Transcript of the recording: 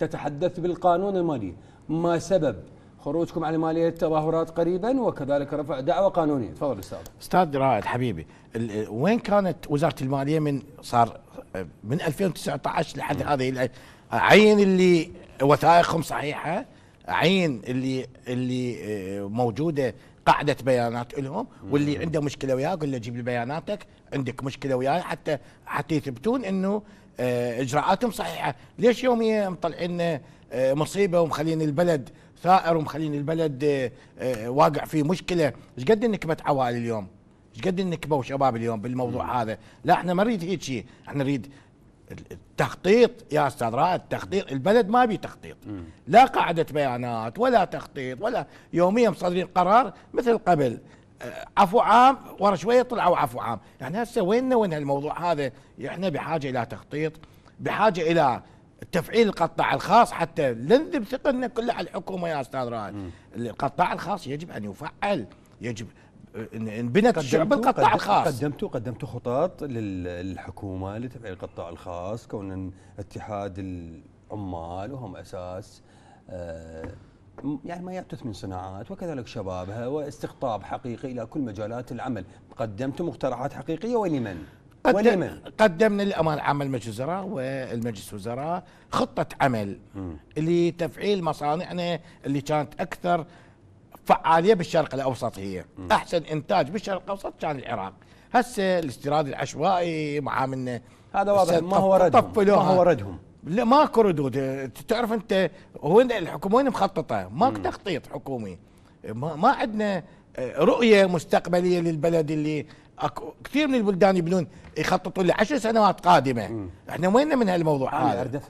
تتحدث بالقانون المالي ما سبب خروجكم على ماليه التظاهرات قريبا وكذلك رفع دعوه قانونيه تفضل استاذ استاذ رائد حبيبي وين كانت وزاره الماليه من صار من 2019 لحد نعم. هذه عين اللي وثائقهم صحيحه عين اللي اللي آه، موجوده قاعده بيانات لهم نعم. واللي عنده مشكله وياه قل له جيب لي بياناتك عندك مشكله وياي حتى حتى يثبتون انه آه، اجراءاتهم صحيحه ليش يوميا مطلعين آه، مصيبه ومخلين البلد ثائر ومخلين البلد آه، واقع في مشكله ايش قد نكبت عوائل اليوم ايش قد نكبوا شباب اليوم بالموضوع م. هذا لا احنا ما نريد هيك شيء احنا نريد التخطيط يا استاذ رائد تخطيط البلد ما بي تخطيط لا قاعده بيانات ولا تخطيط ولا يوميا مصدرين قرار مثل قبل عفو عام ورا شويه طلعوا عفو عام، يعني هسه ويننا وين هالموضوع هذا؟ احنا بحاجه الى تخطيط، بحاجه الى تفعيل القطاع الخاص حتى ننذب ثقلنا كلها على الحكومه يا استاذ رائد، القطاع الخاص يجب ان يفعل، يجب انبنت شعب القطاع الخاص قدمتوا قدمتوا خطط للحكومه لتفعيل القطاع الخاص كون اتحاد العمال وهم اساس آه يعني ما يحدث من صناعات وكذلك شبابها واستقطاب حقيقي الى كل مجالات العمل، قدمتم مقترحات حقيقيه ولمن؟ ولمن؟ قدمنا لأمان العامه المجلس الوزراء والمجلس الوزراء خطه عمل لتفعيل مصانعنا اللي كانت اكثر فعاليه بالشرق الاوسط هي، م. احسن انتاج بالشرق الاوسط كان العراق، هسه الاستيراد العشوائي معاملنا هذا واضح ما هو ردهم ما هو ردهم لا ماكو ردود تعرف انت وين الحكومه وين مخططه؟ ماكو تخطيط حكومي ما, ما عندنا آه، رؤيه مستقبليه للبلد اللي أكو كثير من البلدان يبنون يخططون لعشر سنوات قادمه، احنا وين من هالموضوع هذا؟